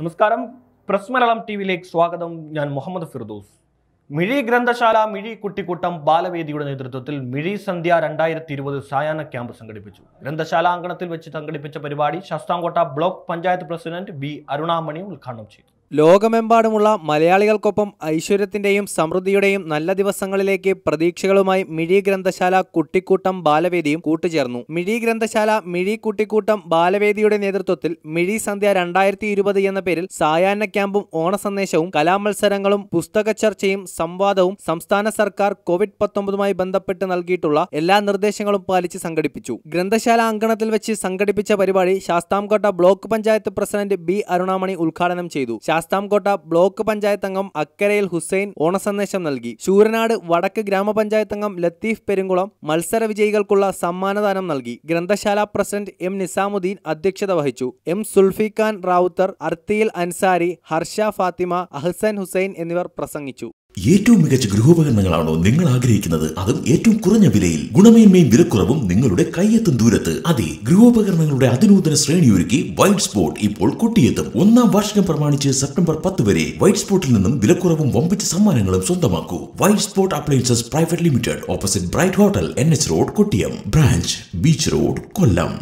നമസ്കാരം press Malayalam T വിയിലേക്ക് സ്വാഗതം ഞാൻ മുഹമ്മദ് ഫിർദോസ് മിഴി ഗ്രന്ഥശാല മിഴി കുട്ടിക്കൂട്ടം ബാലവേദിയുടെ നേതൃത്വത്തിൽ മിഴി സന്ധ്യ രണ്ടായിരത്തി ഇരുപത് സായാഹ്ന ക്യാമ്പ് സംഘടിപ്പിച്ചു ഗ്രന്ഥശാലാങ്കണത്തിൽ അങ്കണത്തിൽ വെച്ച് സംഘടിപ്പിച്ച പരിപാടി Sasthamkotta block panchayat president B Arunamani ഉദ്ഘാടനം ചെയ്തു ലോകമെമ്പാടുമുള്ള മലയാളികൾക്കൊപ്പം ഐശ്വര്യത്തിൻ്റെയും സമൃദ്ധിയുടെയും നല്ല ദിവസങ്ങളിലേക്ക് പ്രതീക്ഷകളുമായി മിഴി ഗ്രന്ഥശാല കുട്ടിക്കൂട്ടം ബാലവേദിയും കൂട്ടുചേർന്നു മിഴി ഗ്രന്ഥശാല മിഴി കുട്ടിക്കൂട്ടം ബാലവേദിയുടെ നേതൃത്വത്തിൽ മിഴി സന്ധ്യ രണ്ടായിരത്തി ഇരുപത് എന്ന പേരിൽ സായാഹ്ന ക്യാമ്പും ഓണസന്ദേശവും കലാമത്സരങ്ങളും പുസ്തക ചർച്ചയും സംവാദവും സംസ്ഥാന സർക്കാർ കോവിഡ് പത്തൊമ്പതുമായി ബന്ധപ്പെട്ട് നൽകിയിട്ടുള്ള എല്ലാ നിർദ്ദേശങ്ങളും പാലിച്ച് സംഘടിപ്പിച്ചു ഗ്രന്ഥശാല അങ്കണത്തിൽ വെച്ച് സംഘടിപ്പിച്ച പരിപാടി Sasthamkotta block panchayat president B Arunamani ഉദ്ഘാടനം ചെയ്തു ശാസ്താംകോട്ട ബ്ലോക്ക് പഞ്ചായത്ത് അംഗം അക്കരയിൽ ഹുസൈൻ ഓണസന്ദേശം നൽകി ശൂരനാട് വടക്ക് ഗ്രാമപഞ്ചായത്ത് അംഗം ലത്തീഫ് പെരുങ്കുളം മത്സര വിജയികൾക്കുള്ള സമ്മാനദാനം നൽകി ഗ്രന്ഥശാല പ്രസിഡന്റ് എം നിസാമുദ്ദീൻ അധ്യക്ഷത വഹിച്ചു എം സുൽഫിഖാൻ റാവുത്തർ അർത്തിയിൽ അൻസാരി ഹർഷ ഫാത്തിമ അഹ്സൻ ഹുസൈൻ എന്നിവർ പ്രസംഗിച്ചു ഏറ്റവും മികച്ച ഗൃഹോപകരണങ്ങളാണോ നിങ്ങൾ ആഗ്രഹിക്കുന്നത് അതും ഏറ്റവും കുറഞ്ഞ വിലയിൽ ഗുണമേന്മയും വിലക്കുറവും നിങ്ങളുടെ കയ്യെത്തും ദൂരത്ത് അതെ ഗൃഹോപകരണങ്ങളുടെ അതിനൂതന ശ്രേണി ഒരുക്കി വൈറ്റ് സ്പോട്ട് ഇപ്പോൾ കൊട്ടിയെത്തും ഒന്നാം വാർഷികം പ്രമാണിച്ച് സെപ്റ്റംബർ പത്ത് വരെ വൈറ്റ് സ്പോട്ടിൽ നിന്നും വിലക്കുറവും വമ്പിച്ച സമ്മാനങ്ങളും സ്വന്തമാക്കൂ white spot appliances private limited opposite bright hotel N H road Kottiyam branch beach road കൊല്ലം